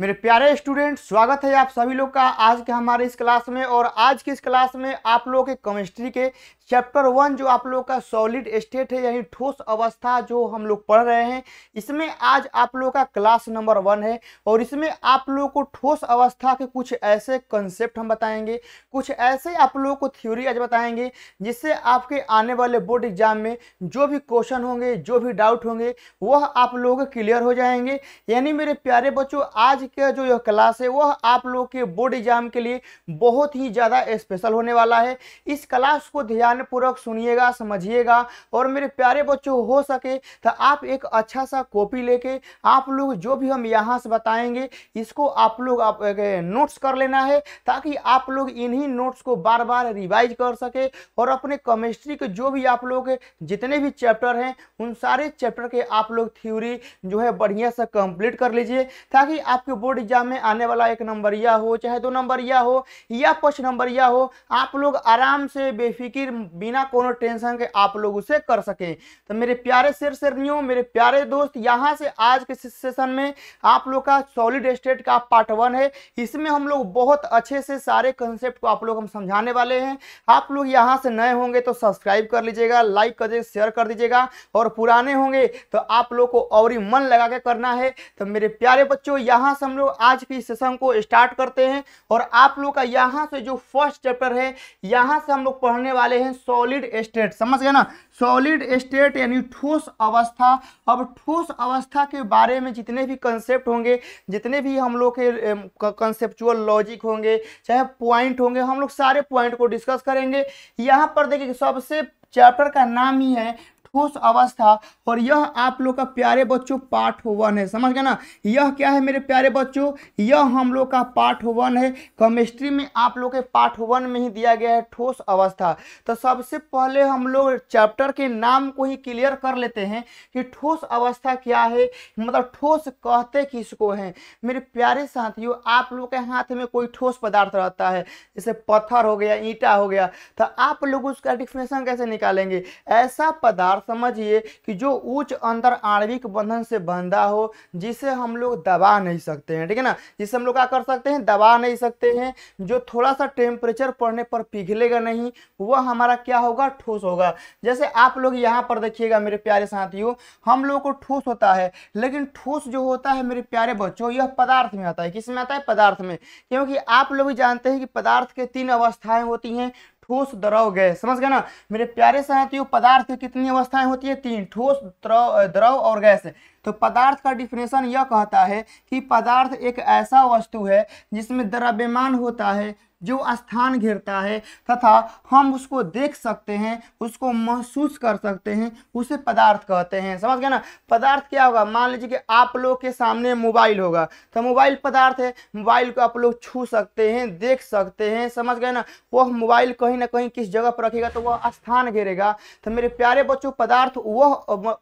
मेरे प्यारे स्टूडेंट स्वागत है आप सभी लोग का आज के हमारे इस क्लास में और आज की इस क्लास में आप लोगों के केमिस्ट्री के चैप्टर वन जो आप लोगों का सॉलिड स्टेट है यानी ठोस अवस्था जो हम लोग पढ़ रहे हैं इसमें आज आप लोगों का क्लास नंबर वन है और इसमें आप लोगों को ठोस अवस्था के कुछ ऐसे कंसेप्ट हम बताएंगे कुछ ऐसे आप लोगों को थ्योरी आज बताएंगे जिससे आपके आने वाले बोर्ड एग्जाम में जो भी क्वेश्चन होंगे जो भी डाउट होंगे वह आप लोग के क्लियर हो जाएंगे यानी मेरे प्यारे बच्चों आज का जो यह क्लास है वह आप लोग के बोर्ड एग्जाम के लिए बहुत ही ज़्यादा स्पेशल होने वाला है इस क्लास को ध्यानपूर्वक सुनिएगा समझिएगा और मेरे प्यारे बच्चों हो सके तो आप एक अच्छा सा कॉपी लेके आप लोग जो भी हम यहाँ से बताएंगे इसको आप लोग आप नोट्स कर लेना है ताकि आप लोग इन्हीं नोट्स को बार बार रिवाइज कर सके और अपने केमिस्ट्री के जो भी आप लोग जितने भी चैप्टर हैं उन सारे चैप्टर के आप लोग थ्योरी जो है बढ़िया से कंप्लीट कर लीजिए ताकि आपके आपके बोर्ड एग्जाम में आने वाला एक नंबर या हो चाहे दो नंबर या हो या पांच नंबर या हो आप लोग आराम से बेफिक्र बिना कोनो टेंशन के आप लोग उसे कर सकें तो मेरे प्यारे शेर शेरनियों मेरे प्यारे दोस्त यहाँ से आज के सेशन में आप लोग का सॉलिड स्टेट का पार्ट वन है इसमें हम लोग बहुत अच्छे से सारे कंसेप्ट को आप लोग हम समझाने वाले हैं आप लोग यहाँ से नए होंगे तो सब्सक्राइब कर लीजिएगा लाइक कर दीजिए शेयर कर दीजिएगा और पुराने होंगे तो आप लोग को और ही मन लगा के करना है तो मेरे प्यारे बच्चों यहाँ से हम लोग आज भी सेशन को स्टार्ट करते हैं और आप लोग का यहाँ से जो फर्स्ट चैप्टर है यहाँ से हम लोग पढ़ने वाले हैं सॉलिड स्टेट समझ गए ना सॉलिड स्टेट यानी ठोस अवस्था अब ठोस अवस्था के बारे में जितने भी कंसेप्ट होंगे जितने भी हम लोग के कंसेप्चुअल लॉजिक होंगे चाहे पॉइंट होंगे हम लोग सारे पॉइंट को डिस्कस करेंगे यहाँ पर देखिए सबसे चैप्टर का नाम ही है ठोस अवस्था और यह आप लोग का प्यारे बच्चों पार्ट वन है समझ गए ना यह क्या है मेरे प्यारे बच्चों यह हम लोग का पार्ट वन है केमिस्ट्री में आप लोग के पार्ट वन में ही दिया गया है ठोस अवस्था तो सबसे पहले हम लोग चैप्टर के नाम को ही क्लियर कर लेते हैं कि ठोस अवस्था क्या है मतलब ठोस कहते किसको हैं मेरे प्यारे साथियों आप लोग के हाथ में कोई ठोस पदार्थ रहता है जैसे पत्थर हो गया ईंटा हो गया तो आप लोग उसका डिफिनेशन कैसे निकालेंगे ऐसा पदार्थ समझिए कि जो उच्च अंदर आणविक बंधन से बंधा हो जिसे हम लोग दबा नहीं सकते हैं ठीक है ना जिसे हम लोग क्या कर सकते हैं दबा नहीं सकते हैं जो थोड़ा सा टेम्परेचर पड़ने पर पिघलेगा नहीं वह हमारा क्या होगा ठोस होगा जैसे आप लोग यहाँ पर देखिएगा मेरे प्यारे साथियों हम लोग को ठोस होता है लेकिन ठोस जो होता है मेरे प्यारे बच्चों यह पदार्थ में आता है किस में आता है पदार्थ में क्योंकि आप लोग भी जानते हैं कि पदार्थ के तीन अवस्थाएं होती हैं ठोस द्रव गैस समझ गए ना मेरे प्यारे साथियों पदार्थ की कितनी अवस्थाएं होती है तीन ठोस द्रव और गैस तो पदार्थ का डिफिनेशन यह कहता है कि पदार्थ एक ऐसा वस्तु है जिसमें द्रव्यमान होता है जो स्थान घेरता है तथा हम उसको देख सकते हैं उसको महसूस कर सकते हैं उसे पदार्थ कहते हैं समझ गए ना पदार्थ क्या होगा मान लीजिए कि आप लोग के सामने मोबाइल होगा तो मोबाइल पदार्थ है मोबाइल को आप लोग छू सकते हैं देख सकते हैं समझ गए ना वह मोबाइल कहीं ना कहीं किस जगह पर रखेगा तो वह स्थान घेरेगा तो मेरे प्यारे बच्चों पदार्थ वह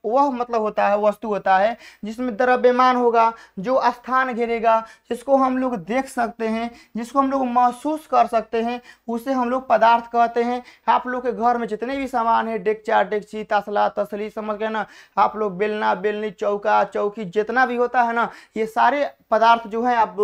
वह मतलब होता है वस्तु होता है जिसमें द्रव्यमान होगा जो स्थान घेरेगा जिसको हम लोग देख सकते हैं जिसको हम लोग महसूस कर सकते हैं उसे हम लोग पदार्थ कहते हैं आप लोग के घर में जितने भी सामान है डेकचा डेकची तसला तसली समझ गए ना आप लोग बेलना बेलनी चौका चौकी जितना भी होता है ना ये सारे पदार्थ जो है आप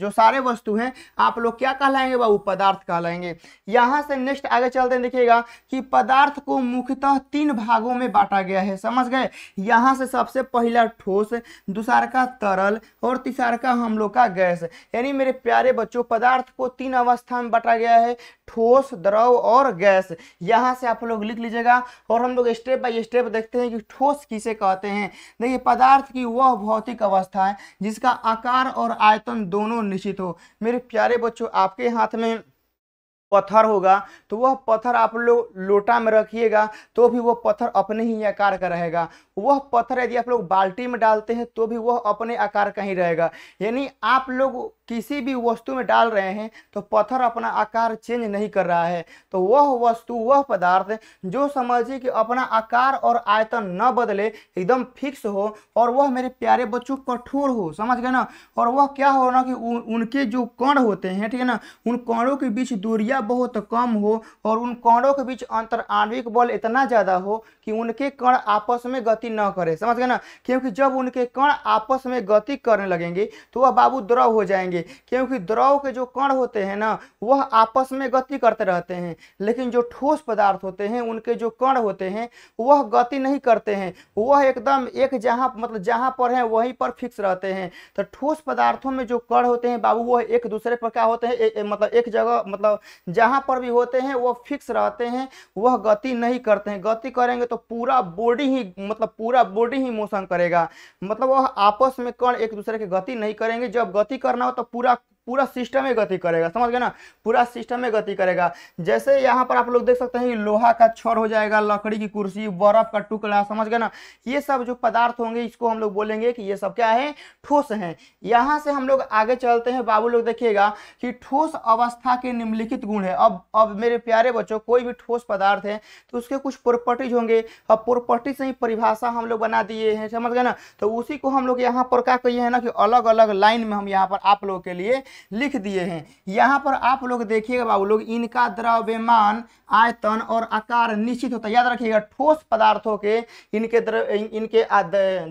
जो सारे वस्तु हैं आप लोग क्या कहलाएंगे बाबू पदार्थ कहलाएंगे यहाँ से नेक्स्ट आगे चलते हैं देखिएगा कि पदार्थ को मुख्यतः तीन भागों में बांटा गया है समझ गए यहाँ से सबसे पहला ठोस दूसरा का तरल और तीसरा का हम लोग का गैस यानी मेरे प्यारे बच्चों पदार्थ को तीन अवस्था अवस्था में बांटा गया है ठोस द्रव और गैस यहाँ से आप लोग लिख लीजिएगा और हम लोग स्टेप बाय स्टेप देखते हैं कि ठोस किसे कहते हैं देखिए पदार्थ की वह भौतिक अवस्था है जिसका आकार और आयतन दोनों निश्चित हो मेरे प्यारे बच्चों आपके हाथ में पत्थर होगा तो वह पत्थर आप लोग लोटा में रखिएगा तो भी वह पत्थर अपने ही आकार का रहेगा वह पत्थर यदि आप लोग बाल्टी में डालते हैं तो भी वह अपने आकार का ही रहेगा यानी आप लोग किसी भी वस्तु में डाल रहे हैं तो पत्थर अपना आकार चेंज नहीं कर रहा है तो वह वस्तु वह पदार्थ जो समझिए कि अपना आकार और आयतन न बदले एकदम फिक्स हो और वह मेरे प्यारे बच्चों कठोर हो समझ गए ना और वह क्या हो ना कि उ, उनके जो कण होते हैं ठीक है ना उन कणों के बीच दूरिया बहुत कम हो और उन कणों के बीच अंतर आणविक बल इतना ज़्यादा हो कि उनके कण आपस में गति न करे समझ गए ना क्योंकि जब उनके कण आपस में गति करने लगेंगे तो वह बाबू द्रव हो जाएंगे क्योंकि द्रव के जो कण होते हैं ना वह आपस में गति करते रहते हैं लेकिन जो ठोस पदार्थ होते हैं उनके जो कण होते हैं वह गति नहीं करते हैं वह एकदम एक जहाँ मतलब जहाँ पर हैं वहीं पर फिक्स रहते हैं तो ठोस पदार्थों में जो कण होते हैं बाबू वह एक दूसरे पर क्या होते हैं मतलब एक जगह मतलब जहाँ पर भी होते हैं वह फिक्स रहते हैं वह गति नहीं करते हैं गति करेंगे तो तो पूरा बॉडी ही मतलब पूरा बॉडी ही मोशन करेगा मतलब वह आपस में कण एक दूसरे की गति नहीं करेंगे जब गति करना हो तो पूरा पूरा सिस्टम में गति करेगा समझ गए ना पूरा सिस्टम में गति करेगा जैसे यहाँ पर आप लोग देख सकते हैं लोहा का छड़ हो जाएगा लकड़ी की कुर्सी बर्फ का टुकड़ा समझ गए ना ये सब जो पदार्थ होंगे इसको हम लोग बोलेंगे कि ये सब क्या है ठोस हैं यहाँ से हम लोग आगे चलते हैं बाबू लोग देखिएगा कि ठोस अवस्था के निम्नलिखित गुण है अब अब मेरे प्यारे बच्चों कोई भी ठोस पदार्थ है तो उसके कुछ प्रॉपर्टीज होंगे और प्रॉपर्टी से ही परिभाषा हम लोग बना दिए हैं समझ गए ना तो उसी को हम लोग यहाँ पर क्या कहिए है ना कि अलग अलग लाइन में हम यहाँ पर आप लोगों के लिए लिख दिए हैं यहाँ पर आप लोग देखिएगा बाबू लोग इनका द्रव्यमान आयतन और आकार निश्चित होता है याद रखिएगा ठोस पदार्थों के इनके द्रव इनके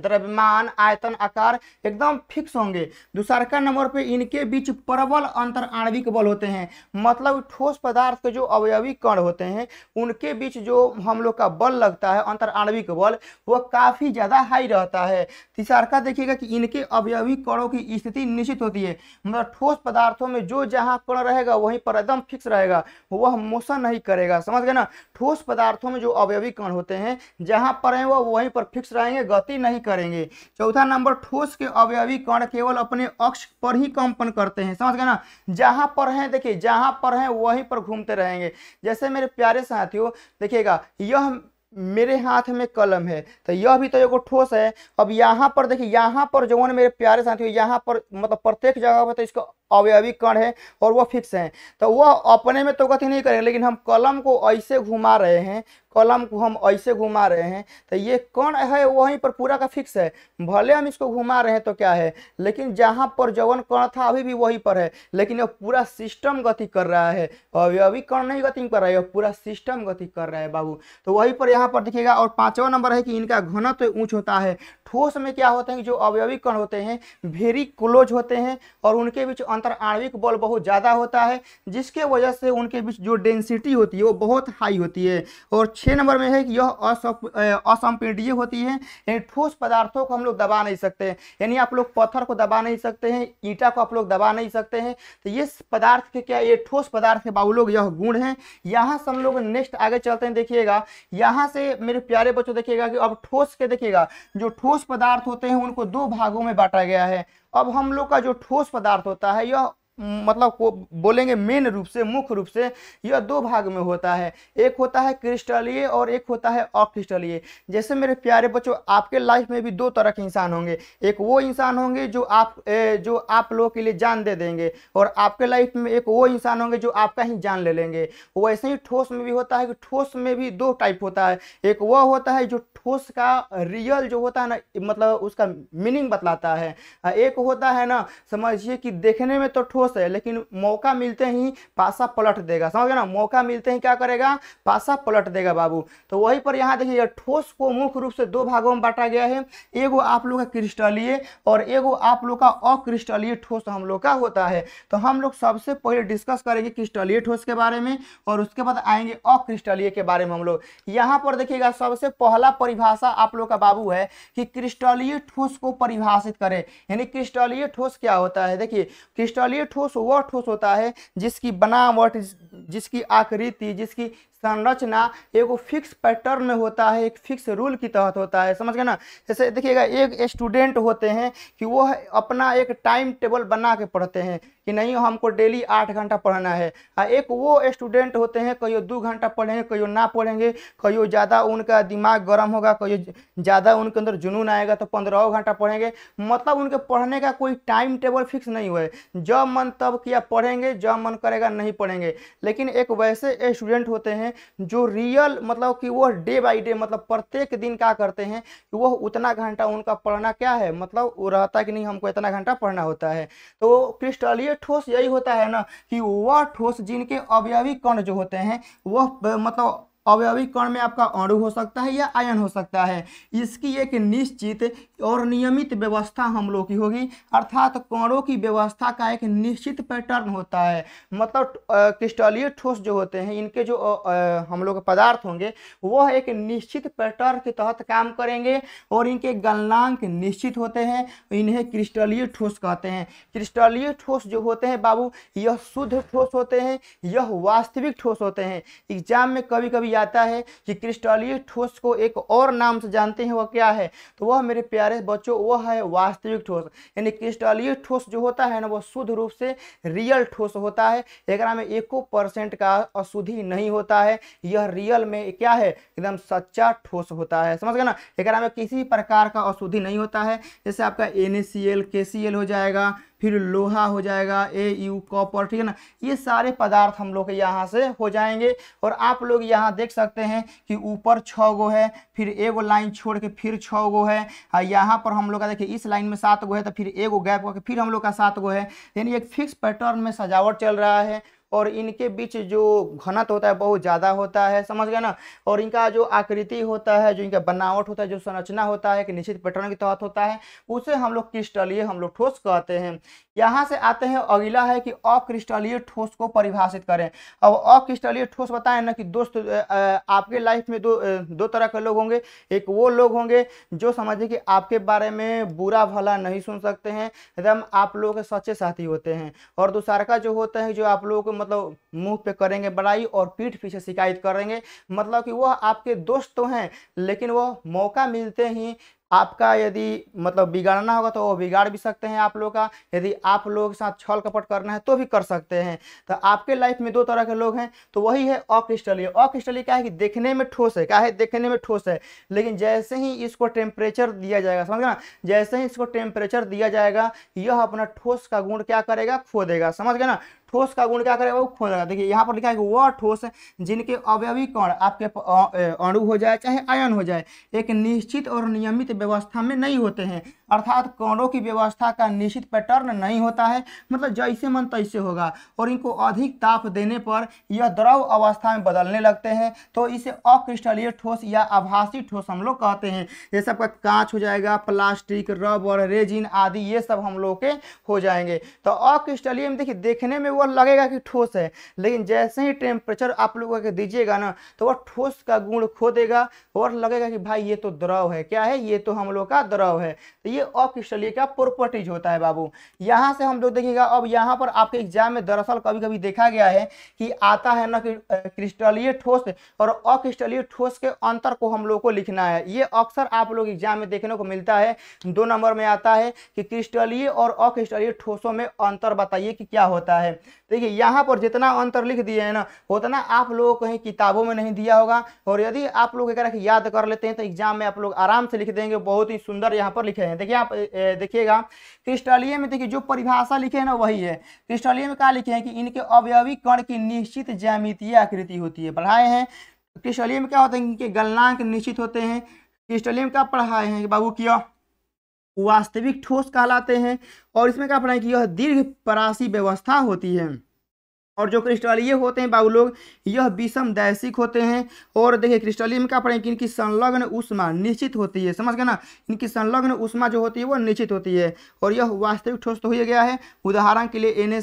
द्रव्यमान आयतन आकार एकदम फिक्स होंगे दूसरा नंबर पे इनके बीच प्रबल अंतर आणविक बल होते हैं मतलब ठोस पदार्थ के जो अवयवी कण होते हैं उनके बीच जो हम लोग का बल लगता है अंतर आणविक बल वो काफ़ी ज़्यादा हाई रहता है तीसरा देखिएगा कि इनके अवयवी कणों की स्थिति निश्चित होती है मतलब ठोस ठोस पदार्थों में जो जहाँ कण रहेगा वहीं पर एकदम फिक्स रहेगा वह मोशन नहीं करेगा समझ गए ना ठोस पदार्थों में जो अवयवी कण होते हैं जहाँ पर हैं वह वहीं पर फिक्स रहेंगे गति नहीं करेंगे चौथा नंबर ठोस के अवयवी कण केवल अपने अक्ष पर ही कंपन करते हैं समझ गए ना जहाँ पर हैं देखिए जहाँ पर हैं वहीं पर घूमते रहेंगे जैसे मेरे प्यारे साथियों देखिएगा यह मेरे हाथ में कलम है तो यह भी तो एगो ठोस है अब यहाँ पर देखिए यहाँ पर जो मेरे प्यारे साथियों यहाँ पर मतलब प्रत्येक जगह पर तो इसका अवयवी कण है और वो फिक्स हैं तो वह अपने में तो गति नहीं करेंगे लेकिन हम कलम को ऐसे घुमा रहे हैं कलम को हम ऐसे घुमा रहे हैं तो ये कण है वहीं पर पूरा का फिक्स है भले हम इसको घुमा रहे हैं तो क्या है लेकिन जहाँ पर जवन कण था अभी भी वहीं पर है लेकिन अब पूरा सिस्टम गति कर रहा है अवयवी कण नहीं गति कर रहा है पूरा सिस्टम गति कर रहा है बाबू तो वहीं पर यहाँ पर दिखेगा और पाँचवा नंबर है कि इनका घनत्व ऊँच होता है ठोस में क्या होते हैं कि जो अवयविक कण होते हैं वेरी क्लोज होते हैं और उनके बीच अंतर आणविक बल बहुत ज़्यादा होता है जिसके वजह से उनके बीच जो डेंसिटी होती है वो बहुत हाई होती है और छः नंबर में है कि यह असंपीडीय होती है यानी ठोस पदार्थों को हम लोग दबा नहीं सकते यानी आप लोग पत्थर को दबा नहीं सकते हैं ईटा को आप लोग दबा नहीं सकते हैं तो ये पदार्थ के क्या ये ठोस पदार्थ के बाबू लोग यह गुण हैं यहाँ से हम लोग नेक्स्ट आगे चलते हैं देखिएगा यहाँ से मेरे प्यारे बच्चों देखिएगा कि अब ठोस के देखिएगा जो ठोस ठोस पदार्थ होते हैं उनको दो भागों में बांटा गया है अब हम लोग का जो ठोस पदार्थ होता है यह मतलब को बोलेंगे मेन रूप से मुख्य रूप से यह दो भाग में होता है एक होता है क्रिस्टलीय और एक होता है अक्रिस्टलीय जैसे मेरे प्यारे बच्चों आपके लाइफ में भी दो तरह के इंसान होंगे एक वो इंसान होंगे जो आप जो आप लोगों के लिए जान दे देंगे और आपके लाइफ में एक वो इंसान होंगे जो आपका ही जान ले लेंगे वैसे ही ठोस में भी होता है कि ठोस में भी दो टाइप होता है एक वह होता है जो ठोस का रियल जो होता है ना मतलब उसका मीनिंग बतलाता है एक होता है ना समझिए कि देखने में तो ठोस ठोस है लेकिन मौका मिलते ही पासा पलट देगा समझ गए ना मौका मिलते ही क्या करेगा पासा पलट देगा बाबू तो वहीं पर यहाँ देखिए ठोस को मुख्य रूप से दो भागों में बांटा गया है एगो आप लोग का क्रिस्टलीय और एगो आप लोग का अक्रिस्टलीय ठोस हम लोग का होता है तो हम लोग सबसे पहले डिस्कस करेंगे क्रिस्टलीय ठोस के बारे में और उसके बाद आएंगे अक्रिस्टलीय के बारे में हम लोग यहाँ पर देखिएगा सबसे पहला परिभाषा आप लोग का बाबू है कि क्रिस्टलीय ठोस को परिभाषित करें यानी क्रिस्टलीय ठोस क्या होता है देखिए क्रिस्टलीय ठोस वह ठोस होता है जिसकी बनावट जिसकी आकृति जिसकी संरचना एक फिक्स पैटर्न में होता है एक फिक्स रूल के तहत होता है समझ गए ना जैसे देखिएगा एक स्टूडेंट होते हैं कि वो अपना एक टाइम टेबल बना के पढ़ते हैं कि नहीं हमको डेली आठ घंटा पढ़ना है आ एक वो स्टूडेंट होते हैं कहियो दो घंटा पढ़ेंगे कहियो ना पढ़ेंगे कहियो ज़्यादा उनका दिमाग गर्म होगा कहियो ज़्यादा उनके अंदर जुनून आएगा तो पंद्रह घंटा पढ़ेंगे मतलब उनके पढ़ने का कोई टाइम टेबल फिक्स नहीं हुआ है जब मन तब किया पढ़ेंगे जब मन करेगा नहीं पढ़ेंगे लेकिन एक वैसे स्टूडेंट होते हैं हैं जो रियल मतलब कि वह डे बाई डे मतलब प्रत्येक दिन क्या करते हैं कि वह उतना घंटा उनका पढ़ना क्या है मतलब वो रहता है कि नहीं हमको इतना घंटा पढ़ना होता है तो क्रिस्टलीय ठोस यही होता है ना कि वह ठोस जिनके अवयवी कण जो होते हैं वह मतलब अवयवी कण में आपका अणु हो सकता है या आयन हो सकता है इसकी एक निश्चित और नियमित व्यवस्था हम लोग की होगी अर्थात कणों की व्यवस्था का एक निश्चित पैटर्न होता है मतलब क्रिस्टलीय ठोस जो होते हैं इनके जो हम लोग पदार्थ होंगे वह एक निश्चित पैटर्न के तहत काम करेंगे और इनके गलनांक निश्चित होते हैं इन्हें क्रिस्टलीय ठोस कहते हैं क्रिस्टलीय ठोस जो होते हैं बाबू यह शुद्ध ठोस होते हैं यह वास्तविक ठोस होते हैं एग्जाम में कभी कभी भी आता है कि क्रिस्टलीय ठोस को एक और नाम से जानते हैं वह क्या है तो वह मेरे प्यारे बच्चों वह है वास्तविक ठोस यानी क्रिस्टलीय ठोस जो होता है ना वह शुद्ध रूप से रियल ठोस होता है एक में एको परसेंट का अशुद्धि नहीं होता है यह रियल में क्या है एकदम सच्चा ठोस होता है समझ गए ना एक में किसी प्रकार का अशुद्धि नहीं होता है जैसे आपका एन ए हो जाएगा फिर लोहा हो जाएगा ए यू कॉपर ठीक है ना ये सारे पदार्थ हम लोग यहाँ से हो जाएंगे और आप लोग यहाँ देख सकते हैं कि ऊपर छः गो है फिर एगो लाइन छोड़ के फिर छः गो है यहाँ पर हम लोग का देखिए इस लाइन में सात गो है तो फिर एगो गैप करके फिर हम लोग का सात गो है यानी एक फिक्स पैटर्न में सजावट चल रहा है और इनके बीच जो घनत्व होता है बहुत ज़्यादा होता है समझ गए ना और इनका जो आकृति होता है जो इनका बनावट होता है जो संरचना होता है कि निश्चित पैटर्न के तहत होता है उसे हम लोग क्रिस्टलीय हम लोग ठोस कहते हैं यहाँ से आते हैं अगला है कि अक्रिस्टलीय ठोस को परिभाषित करें अब अक्रिस्टलीय ठोस बताएं ना कि दोस्त आपके लाइफ में दो दो तरह के लोग होंगे एक वो लोग होंगे जो समझिए कि आपके बारे में बुरा भला नहीं सुन सकते हैं एकदम आप लोग के सच्चे साथी होते हैं और दूसरा का जो होता है जो आप लोगों को मतलब मुंह पे करेंगे बड़ाई और पीठ पीछे शिकायत करेंगे मतलब कि वह आपके दोस्त तो हैं लेकिन वह मौका मिलते ही आपका यदि मतलब बिगाड़ना होगा तो वो बिगाड़ भी सकते हैं आप लोग का यदि आप लोगों के साथ छल कपट करना है तो भी कर सकते हैं तो आपके लाइफ में दो तरह के लोग हैं तो वही है अक्रिस्टलीय स्टली क्या है कि देखने में ठोस है क्या है देखने में ठोस है लेकिन जैसे ही इसको टेम्परेचर दिया जाएगा समझ गए ना जैसे ही इसको टेम्परेचर दिया जाएगा यह अपना ठोस का गुण क्या करेगा खो देगा समझ गए ना ठोस का गुण क्या करेगा वो खोलेगा देखिए यहाँ पर लिखा है कि वह ठोस जिनके अवयवी कण आपके अणु हो जाए चाहे आयन हो जाए एक निश्चित और नियमित व्यवस्था में नहीं होते हैं अर्थात कणों की व्यवस्था का निश्चित पैटर्न नहीं होता है मतलब जैसे मन तैसे होगा और इनको अधिक ताप देने पर यह द्रव अवस्था में बदलने लगते हैं तो इसे अक्रिस्टलीय ठोस या आभासी ठोस हम लोग कहते हैं ये सब का कांच हो जाएगा प्लास्टिक रबर रेजिन आदि ये सब हम लोग के हो जाएंगे तो अक्रिस्टलीय में देखिए देखने में वो लोगों को लगेगा कि ठोस है लेकिन जैसे ही टेम्परेचर आप लोगों के दीजिएगा ना तो वह ठोस का गुण खो देगा और लगेगा कि भाई ये तो द्रव है क्या है ये तो हम लोग का द्रव है तो ये अक्रिस्टलीय का प्रॉपर्टीज होता है बाबू यहाँ से हम लोग देखिएगा अब यहाँ पर आपके एग्जाम में दरअसल कभी कभी देखा गया है कि आता है ना कि क्रिस्टलीय ठोस और अक्रिस्टलीय ठोस के अंतर को हम लोग को लिखना है ये अक्सर आप लोग एग्जाम में देखने को मिलता है दो नंबर में आता है कि क्रिस्टलीय और अक्रिस्टलीय ठोसों में अंतर बताइए कि क्या होता है देखिए यहाँ पर जितना अंतर लिख दिए हैं ना उतना आप लोगों को कहीं किताबों में नहीं दिया होगा और यदि आप लोग एक याद कर लेते हैं तो एग्जाम में आप लोग आराम से लिख देंगे बहुत ही सुंदर यहाँ पर लिखे हैं देखिए आप देखिएगा क्रिस्टलीय में देखिए जो परिभाषा लिखे हैं ना वही है क्रिस्टलीय में क्या लिखे हैं कि इनके अवयवी कण की निश्चित ज्यामितीय आकृति होती है पढ़ाए हैं क्रिस्टलीय में क्या होता है इनके गलनांक निश्चित होते हैं क्रिस्टलीय में क्या पढ़ाए हैं बाबू किया वास्तविक ठोस कहलाते हैं और इसमें क्या पढ़ा है कि यह दीर्घ परासी व्यवस्था होती है और जो क्रिस्टलीय होते हैं बाबू लोग यह विषम दैशिक होते हैं और देखिए क्रिस्टलीय में क्या पढ़ेंगे इनकी संलग्न उष्मा निश्चित होती है समझ गए ना इनकी संलग्न उष्मा जो होती है वो निश्चित होती है और यह वास्तविक ठोस तो हो गया है उदाहरण के लिए एन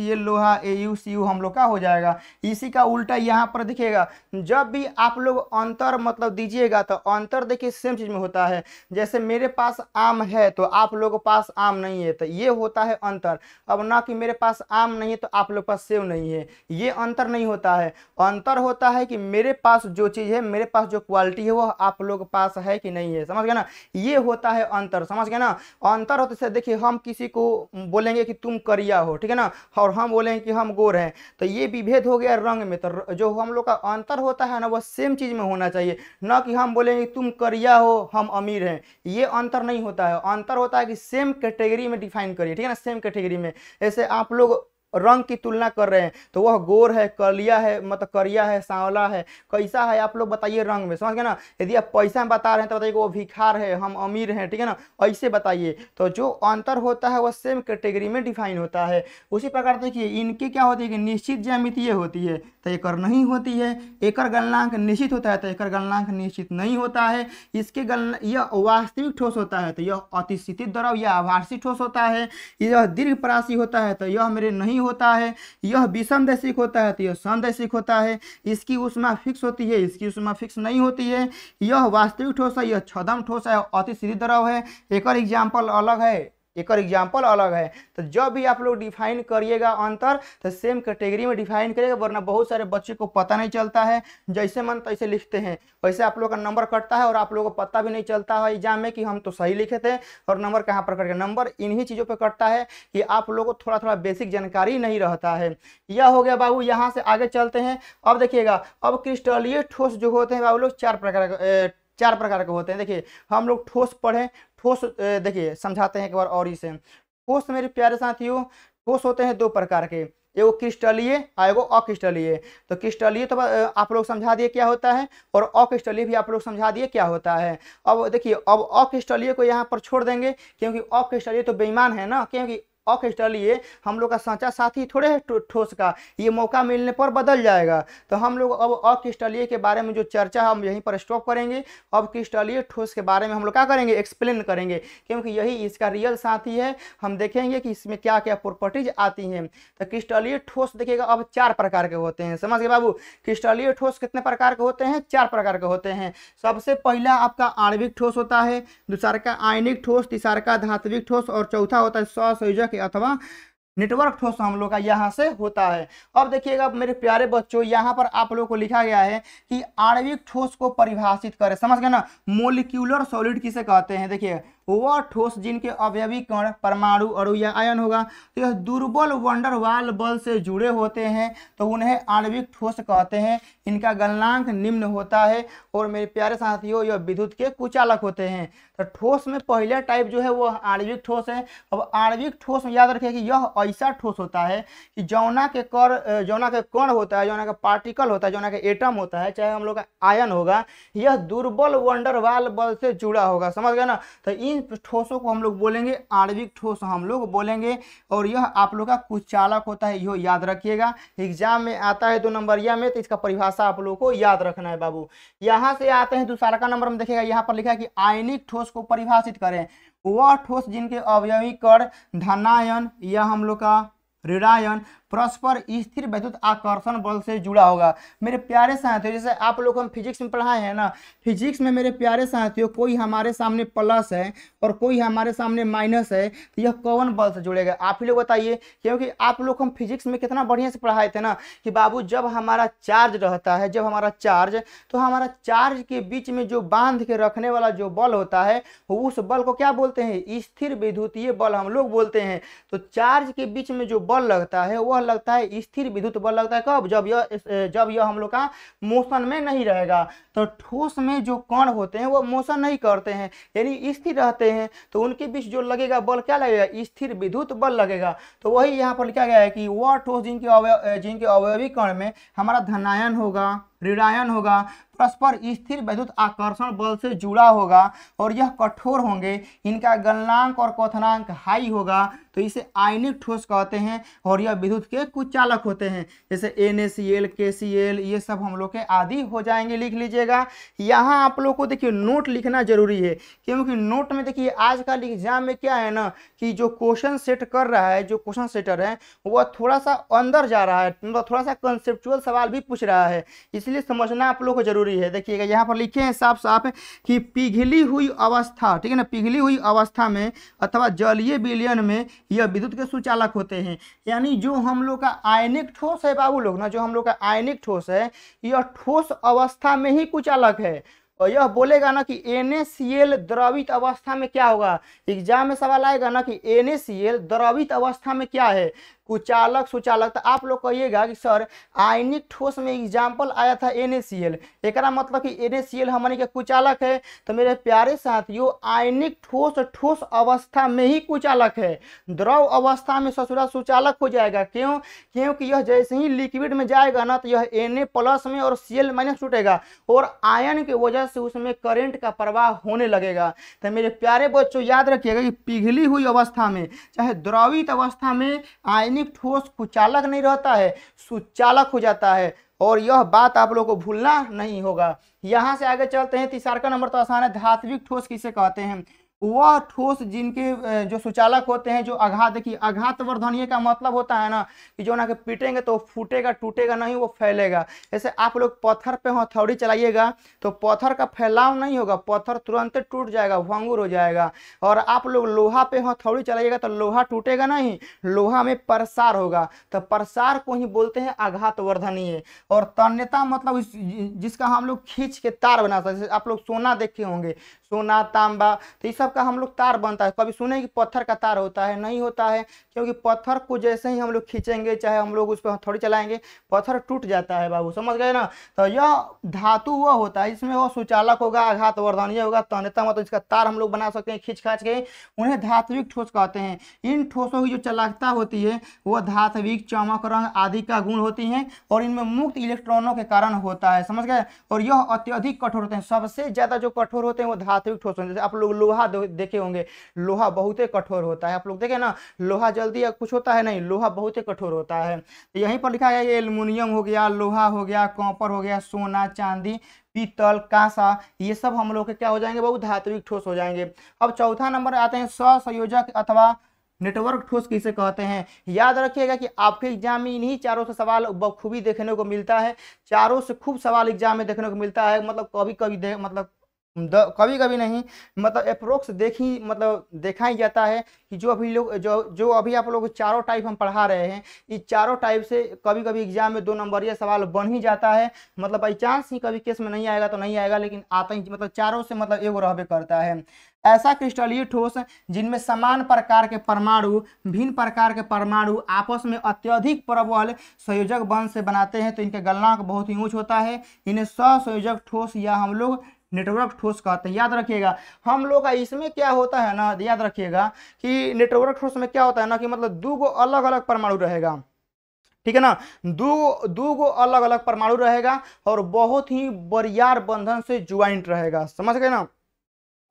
ए लोहा ए यू सी यू हम लोग का हो जाएगा इसी का उल्टा यहाँ पर दिखेगा जब भी आप लोग अंतर मतलब दीजिएगा तो अंतर देखिए सेम चीज़ में होता है जैसे मेरे पास आम है तो आप लोगों के पास आम नहीं है तो ये होता है अंतर अब ना कि मेरे पास आम नहीं है तो आप लोग पास सेम क्यों नहीं है ये अंतर नहीं होता है अंतर होता है कि मेरे पास जो चीज़ है मेरे पास जो क्वालिटी है वो आप लोग पास है कि नहीं है समझ गए ना ये होता है अंतर समझ गए ना अंतर होते से देखिए हम किसी को बोलेंगे कि तुम करिया हो ठीक है ना और हम बोलेंगे कि हम गोर हैं तो ये विभेद हो गया रंग में तो जो हम लोग का अंतर होता है ना वो सेम चीज़ में होना चाहिए ना कि हम बोलेंगे तुम करिया हो हम अमीर हैं ये अंतर नहीं होता है अंतर होता है कि सेम कैटेगरी में डिफाइन करिए ठीक है ना सेम कैटेगरी में ऐसे आप लोग रंग की तुलना कर रहे हैं तो वह गोर है कलिया है मतलब करिया है सांवला है कैसा है आप लोग बताइए रंग में समझ गए ना यदि आप पैसा में बता रहे हैं तो बताइए वो भिखार है हम अमीर हैं ठीक है ना ऐसे बताइए तो जो अंतर होता है वह सेम कैटेगरी में डिफाइन होता है उसी प्रकार देखिए इनकी क्या होती है कि निश्चित ज्यामितीय होती है तो एक नहीं होती है एकर गणनांक निश्चित होता है तो एकर गणनांक निश्चित नहीं होता है इसके गलना यह वास्तविक ठोस होता है तो यह अतिशित द्रव या आभारसी ठोस होता है यह दीर्घ परासी होता है तो यह मेरे नहीं होता है यह विषम दैसिक होता है तो यह संदैशिक होता है इसकी उष्मा फिक्स होती है इसकी उष्मा फिक्स नहीं होती है यह वास्तविक ठोस है यह छदम ठोस है अति द्रव है एक एग्जाम्पल अलग है एक और एग्जाम्पल अलग है तो जब भी आप लोग डिफाइन करिएगा अंतर तो सेम कैटेगरी में डिफाइन करिएगा वरना बहुत सारे बच्चे को पता नहीं चलता है जैसे मन तैसे लिखते हैं वैसे आप लोग का नंबर कटता है और आप लोगों को पता भी नहीं चलता है एग्जाम में कि हम तो सही लिखे थे और नंबर कहाँ पर कट गया नंबर इन्हीं चीज़ों पर कटता है कि आप लोगों को थोड़ा थोड़ा बेसिक जानकारी नहीं रहता है यह हो गया बाबू यहाँ से आगे चलते हैं अब देखिएगा अब क्रिस्टलीय ठोस जो होते हैं बाबू लोग चार प्रकार चार प्रकार के होते हैं देखिए हम लोग ठोस पढ़े ठोस देखिए समझाते हैं एक बार और इसे ठोस मेरे प्यारे साथियों ठोस होते हैं दो प्रकार के एगो क्रिस्टलीय और एगो अक्रिस्टलीय तो क्रिस्टलीय तो आप लोग समझा दिए क्या होता है और अक्रिस्टलीय भी आप लोग समझा दिए क्या होता है अब देखिए अब अक्रिस्टलीय को यहाँ पर छोड़ देंगे क्योंकि अक्रिस्टलीय तो बेईमान है ना क्योंकि ऑर्केस्ट्रा लिए हम लोग का सांचा साथी थोड़े है ठोस का ये मौका मिलने पर बदल जाएगा तो हम लोग अब ऑर्केस्ट्रलिए के बारे में जो चर्चा है हम यहीं पर स्टॉप करेंगे अब क्रिस्टलिए ठोस के बारे में हम लोग क्या करेंगे एक्सप्लेन करेंगे क्योंकि यही इसका रियल साथी है हम देखेंगे कि इसमें क्या क्या प्रॉपर्टीज आती हैं तो क्रिस्टलीय ठोस देखिएगा अब चार प्रकार के होते हैं समझ गए बाबू क्रिस्टलीय ठोस कितने प्रकार के होते हैं चार प्रकार के होते हैं सबसे पहला आपका आणविक ठोस होता है दूसरा का आयनिक ठोस तीसरा का धात्विक ठोस और चौथा होता है स्वसंयोजक के अथवा नेटवर्क ठोस हम लोग का यहाँ से होता है अब देखिएगा मेरे प्यारे बच्चों यहाँ पर आप लोगों को लिखा गया है कि आणविक ठोस को परिभाषित करें समझ गए ना मोलिक्यूलर सॉलिड किसे कहते हैं देखिए वह ठोस जिनके अवयवी कण परमाणु अणु या आयन होगा तो यह दुर्बल वंडर वाल बल से जुड़े होते हैं तो उन्हें आणविक ठोस कहते हैं इनका गलनांक निम्न होता है और मेरे प्यारे साथियों यह विद्युत के कुचालक होते हैं तो ठोस में पहले टाइप जो है वह आणविक ठोस है अब आणविक ठोस में याद रखें कि यह ऐसा ठोस होता है कि जौना के कर जौना के कण होता है जौना का पार्टिकल होता है जौना का एटम होता है चाहे हम लोग का आयन होगा यह दुर्बल वंडर वाल बल से जुड़ा होगा समझ गए ना तो इन इन ठोसों को हम लोग बोलेंगे आणविक ठोस हम लोग बोलेंगे और यह आप लोग का कुचालक होता है यह याद रखिएगा एग्जाम में आता है दो तो नंबर यह में तो इसका परिभाषा आप लोग को याद रखना है बाबू यहाँ से आते हैं दूसरा का नंबर में देखेगा यहाँ पर लिखा है कि आयनिक ठोस को परिभाषित करें वह ठोस जिनके अवयवीकरण धनायन या हम लोग का ऋणायन परस्पर स्थिर वैद्युत आकर्षण बल से जुड़ा होगा मेरे प्यारे साथियों जैसे आप लोग हम फिजिक्स में पढ़ाए हैं ना फिजिक्स में मेरे प्यारे साथियों कोई हमारे सामने प्लस है और कोई हमारे सामने माइनस है तो यह कौन बल से जुड़ेगा आप ही लोग बताइए क्योंकि आप लोग हम फिजिक्स में कितना बढ़िया से पढ़ाए थे ना कि बाबू जब हमारा चार्ज रहता है जब हमारा चार्ज तो हमारा चार्ज के बीच में जो बांध के रखने वाला जो बल होता है उस बल को क्या बोलते हैं स्थिर विद्युतीय बल हम लोग बोलते हैं तो चार्ज के बीच में जो बल लगता है वह बल लगता है स्थिर विद्युत बल लगता है कब जब यह जब यह हम लोग का मोशन में नहीं रहेगा तो ठोस में जो कण होते हैं वो मोशन नहीं करते हैं यानी स्थिर रहते हैं तो उनके बीच जो लगेगा बल क्या लगेगा स्थिर विद्युत बल लगेगा तो वही यहाँ पर लिखा गया है कि वह ठोस जिनके अवय जिनके अवयवी कण में हमारा धनायन होगा ऋणायन होगा परस्पर स्थिर विद्युत आकर्षण बल से जुड़ा होगा और यह कठोर होंगे इनका गलनांक और क्वथनांक हाई होगा तो इसे आयनिक ठोस कहते हैं और यह विद्युत के कुछ चालक होते हैं जैसे एन ए सी एल के सी एल ये सब हम लोग के आदि हो जाएंगे लिख लीजिएगा यहाँ आप लोग को देखिए नोट लिखना जरूरी है क्योंकि नोट में देखिए आज कल एग्जाम में क्या है ना कि जो क्वेश्चन सेट कर रहा है जो क्वेश्चन सेटर है वह थोड़ा सा अंदर जा रहा है मतलब थोड़ा सा कंसेप्चुअल सवाल भी पूछ रहा है इसलिए इसलिए समझना आप लोग को जरूरी है देखिएगा यहाँ पर लिखे हैं साफ साफ कि पिघली हुई अवस्था ठीक है ना पिघली हुई अवस्था में अथवा जलीय विलयन में यह विद्युत के सुचालक होते हैं यानी जो हम लोग का आयनिक ठोस है बाबू लोग ना जो हम लोग का आयनिक ठोस है यह ठोस अवस्था में ही कुचालक है और यह बोलेगा ना कि एन द्रवित अवस्था में क्या होगा एग्जाम में सवाल आएगा ना कि एन द्रवित अवस्था में क्या है कुचालक सुचालक तो आप लोग कहिएगा कि सर आयनिक ठोस में एग्जाम्पल आया था एन एक मतलब कि एन हमारे के कुचालक है तो मेरे प्यारे साथियों आयनिक ठोस ठोस अवस्था में ही कुचालक है द्रव अवस्था में ससुरा सुचालक हो जाएगा क्यों क्योंकि यह जैसे ही लिक्विड में जाएगा ना तो यह एन प्लस में और सी माइनस टूटेगा और आयन की वजह से उसमें करेंट का प्रवाह होने लगेगा तो मेरे प्यारे बच्चों याद रखिएगा कि पिघली हुई अवस्था में चाहे द्रवित अवस्था में आयनिक कोई ठोस कुचालक नहीं रहता है सुचालक हो जाता है और यह बात आप लोगों को भूलना नहीं होगा यहाँ से आगे चलते हैं तीसरा नंबर तो आसान है धात्विक ठोस किसे कहते हैं वह ठोस जिनके जो सुचालक होते हैं जो आघात की आघात वर्धनीय का मतलब होता है ना कि जो ना कि पीटेंगे तो फूटेगा टूटेगा नहीं वो फैलेगा जैसे आप लोग पत्थर पे हथौड़ी चलाइएगा तो पत्थर का फैलाव नहीं होगा पत्थर तुरंत टूट जाएगा भंगुर हो जाएगा और आप लोग लोहा पे हथौड़ी चलाइएगा तो लोहा टूटेगा नहीं लोहा में प्रसार होगा तो प्रसार को ही बोलते हैं आघातवर्धनीय और तन्यता मतलब जिसका हम लोग खींच के तार बना सकते आप लोग सोना देखे होंगे सोना तांबा तो ये सब का हम लोग तार बनता है कभी सुने कि पत्थर का तार होता है नहीं होता है क्योंकि पत्थर को जैसे ही हम लोग खींचेंगे चाहे हम लोग उस पर थोड़ी चलाएंगे पत्थर टूट जाता है बाबू समझ गए ना तो यह धातु वह होता है इसमें वह सुचालक होगा आघात वर्धनीय होगा तनता मतलब इसका तार हम लोग बना सकते हैं खींच खाच के उन्हें धात्विक ठोस कहते हैं इन ठोसों की जो चलाकता होती है वह धात्विक चमक रंग आदि का गुण होती है और इनमें मुक्त इलेक्ट्रॉनों के कारण होता है समझ गए और यह अत्यधिक कठोर होते हैं सबसे ज़्यादा जो कठोर होते हैं वो धात्विक ठोस होते हैं जैसे आप लोग लोहा दो देखे होंगे लोहा बहुत ही कठोर होता है आप लोग देखे ना लोहा जल्दी कुछ होता है नहीं लोहा बहुत ही कठोर होता है तो यहीं पर लिखा है ये एल्युमिनियम हो गया लोहा हो गया कॉपर हो गया सोना चांदी पीतल कांसा ये सब हम लोग के क्या हो जाएंगे बहुत धात्विक ठोस हो जाएंगे अब चौथा नंबर आते हैं ससंयोजक अथवा नेटवर्क ठोस किसे कहते हैं याद रखिएगा कि आपके एग्जाम में इन्हीं चारों से सवाल बखूबी देखने को मिलता है चारों से खूब सवाल एग्जाम में देखने को मिलता है मतलब कभी कभी मतलब कभी कभी नहीं मतलब अप्रोक्स देखी मतलब देखा ही जाता है कि जो अभी लोग जो जो अभी आप लोग चारों टाइप हम पढ़ा रहे हैं ये चारों टाइप से कभी कभी एग्जाम में दो नंबर या सवाल बन ही जाता है मतलब बाई चांस ही कभी केस में नहीं आएगा तो नहीं आएगा लेकिन आता ही मतलब चारों से मतलब एगो रहबे करता है ऐसा क्रिस्टलीय ठोस जिनमें समान प्रकार के परमाणु भिन्न प्रकार के परमाणु आपस में अत्यधिक प्रबल संयोजक बंध से बनाते हैं तो इनके गलनांक बहुत ही ऊंच होता है इन्हें सहसंयोजक ठोस या हम लोग नेटवर्क ठोस कहते हैं याद रखिएगा हम लोग का इसमें क्या होता है ना याद रखिएगा कि नेटवर्क ठोस में क्या होता है ना कि मतलब दो गो अलग अलग परमाणु रहेगा ठीक है ना दो दो गो अलग अलग परमाणु रहेगा और बहुत ही बरियार बंधन से ज्वाइंट रहेगा समझ गए ना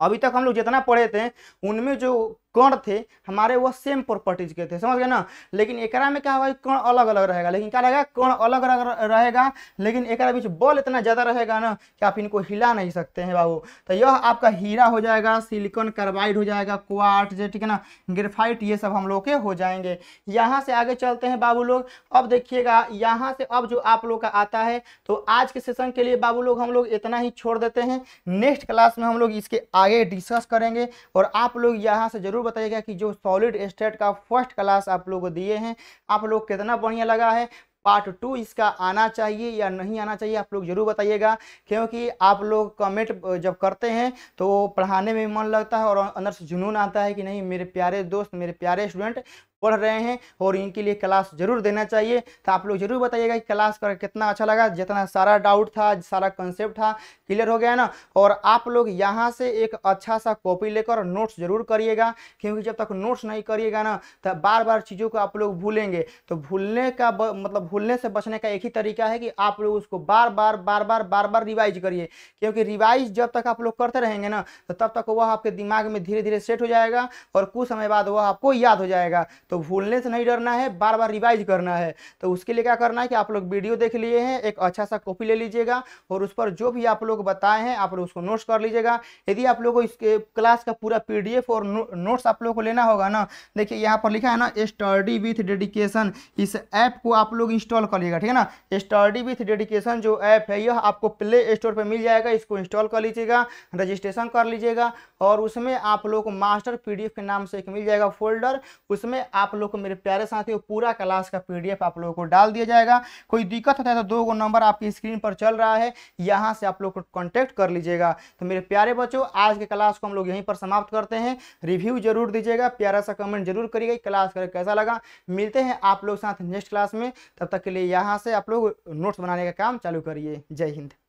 अभी तक हम लोग जितना पढ़े थे उनमें जो कण थे हमारे वो सेम प्रॉपर्टीज के थे समझ गए ना लेकिन एक में क्या होगा कण अलग अलग रहेगा लेकिन क्या रहेगा कण अलग अलग रहेगा लेकिन एक बीच बल इतना ज़्यादा रहेगा ना कि आप इनको हिला नहीं सकते हैं बाबू तो यह आपका हीरा हो जाएगा सिलिकॉन कार्बाइड हो जाएगा क्वार्ट जो ठीक है ना ग्रेफाइट ये सब हम लोग के हो जाएंगे यहाँ से आगे चलते हैं बाबू लोग अब देखिएगा यहाँ से अब जो आप लोग का आता है तो आज के सेशन के लिए बाबू लोग हम लोग इतना ही छोड़ देते हैं नेक्स्ट क्लास में हम लोग इसके आगे डिस्कस करेंगे और आप लोग यहाँ से जरूर ज़रूर बताइएगा कि जो सॉलिड स्टेट का फर्स्ट क्लास आप लोग दिए हैं आप लोग कितना बढ़िया लगा है पार्ट टू इसका आना चाहिए या नहीं आना चाहिए आप लोग जरूर बताइएगा क्योंकि आप लोग कमेंट जब करते हैं तो पढ़ाने में मन लगता है और अंदर से जुनून आता है कि नहीं मेरे प्यारे दोस्त मेरे प्यारे स्टूडेंट पढ़ रहे हैं और इनके लिए क्लास जरूर देना चाहिए तो आप लोग जरूर बताइएगा कि क्लास कर कितना अच्छा लगा जितना सारा डाउट था सारा कंसेप्ट था क्लियर हो गया ना और आप लोग यहाँ से एक अच्छा सा कॉपी लेकर नोट्स जरूर करिएगा क्योंकि जब तक नोट्स नहीं करिएगा ना तो बार बार चीज़ों को आप लोग भूलेंगे तो भूलने का ब, मतलब भूलने से बचने का एक ही तरीका है कि आप लोग उसको बार बार बार बार बार बार रिवाइज करिए क्योंकि रिवाइज जब तक आप लोग करते रहेंगे ना तो तब तक वह आपके दिमाग में धीरे धीरे सेट हो जाएगा और कुछ समय बाद वह आपको याद हो जाएगा तो भूलने से नहीं डरना है बार बार रिवाइज करना है तो उसके लिए क्या करना है कि आप लोग वीडियो देख लिए हैं एक अच्छा सा कॉपी ले लीजिएगा और उस पर जो भी आप लोग बताए हैं आप लोग उसको नोट्स कर लीजिएगा यदि आप लोग को इसके क्लास का पूरा पी और नोट्स आप लोग को लेना होगा ना देखिए यहाँ पर लिखा है ना स्टडी विथ डेडिकेशन इस ऐप को आप लोग इंस्टॉल लीजिएगा ठीक है ना स्टडी विथ डेडिकेशन जो ऐप है यह आपको प्ले स्टोर पर मिल जाएगा इसको इंस्टॉल कर लीजिएगा रजिस्ट्रेशन कर लीजिएगा और उसमें आप लोग को मास्टर पी के नाम से एक मिल जाएगा फोल्डर उसमें आप लोग को मेरे प्यारे साथियों पूरा क्लास का पीडीएफ आप लोगों को डाल दिया जाएगा कोई दिक्कत होता है तो दो नंबर आपकी स्क्रीन पर चल रहा है यहाँ से आप लोग को कॉन्टैक्ट कर लीजिएगा तो मेरे प्यारे बच्चों आज के क्लास को हम लोग यहीं पर समाप्त करते हैं रिव्यू जरूर दीजिएगा प्यारा सा कमेंट जरूर करिएगा क्लास कर कैसा लगा मिलते हैं आप लोग साथ नेक्स्ट क्लास में तब तक के लिए यहाँ से आप लोग नोट्स बनाने का काम चालू करिए जय हिंद